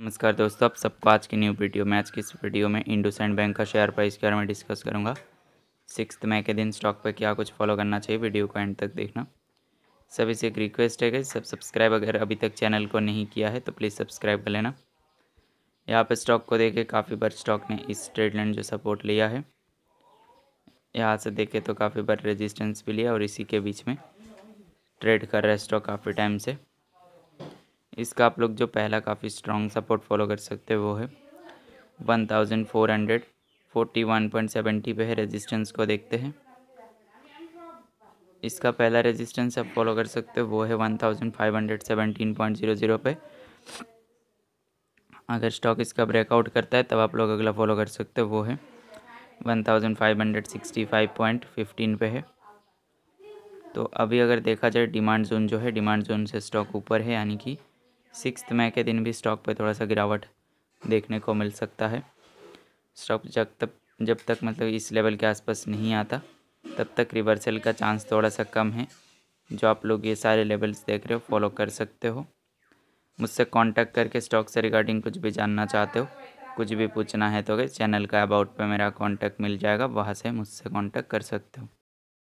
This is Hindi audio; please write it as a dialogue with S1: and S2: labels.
S1: नमस्कार दोस्तों आप सबको आज की न्यू वीडियो में आज की इस वीडियो में इंडोसैंड बैंक का शेयर प्राइस के बारे में डिस्कस करूंगा सिक्स मई के दिन स्टॉक पर क्या कुछ फॉलो करना चाहिए वीडियो को एंड तक देखना सभी से एक रिक्वेस्ट है कि सब सब्सक्राइब अगर अभी तक चैनल को नहीं किया है तो प्लीज़ सब्सक्राइब कर लेना यहाँ पर स्टॉक को देखे काफ़ी बार स्टॉक ने इस ट्रेड लाइन जो सपोर्ट लिया है यहाँ से देखे तो काफ़ी बार रेजिस्टेंस भी लिया और इसी के बीच में ट्रेड कर रहा है स्टॉक काफ़ी टाइम से इसका आप लोग जो पहला काफ़ी स्ट्रॉन्ग सपोर्ट फॉलो कर सकते हैं वो है one thousand four hundred forty one point seventy पे है रेजिस्टेंस को देखते हैं इसका पहला रेजिस्टेंस आप फॉलो कर सकते हो वो है one thousand five hundred seventeen point zero zero पे अगर स्टॉक इसका ब्रेकआउट करता है तब आप लोग अगला फॉलो कर सकते हो वो है one thousand five hundred sixty five point fifteen पे है तो अभी अगर देखा जाए डिमांड जोन जो है डिमांड जोन से स्टॉक ऊपर है यानी कि सिक्स मई के दिन भी स्टॉक पर थोड़ा सा गिरावट देखने को मिल सकता है स्टॉक जब तक जब तक मतलब इस लेवल के आसपास नहीं आता तब तक रिवर्सल का चांस थोड़ा सा कम है जो आप लोग ये सारे लेवल्स देख रहे हो फॉलो कर सकते हो मुझसे कांटेक्ट करके स्टॉक से रिगार्डिंग कुछ भी जानना चाहते हो कुछ भी पूछना है तो चैनल का अबाउट पे मेरा कांटेक्ट मिल जाएगा वहाँ से मुझसे कांटेक्ट कर सकते हो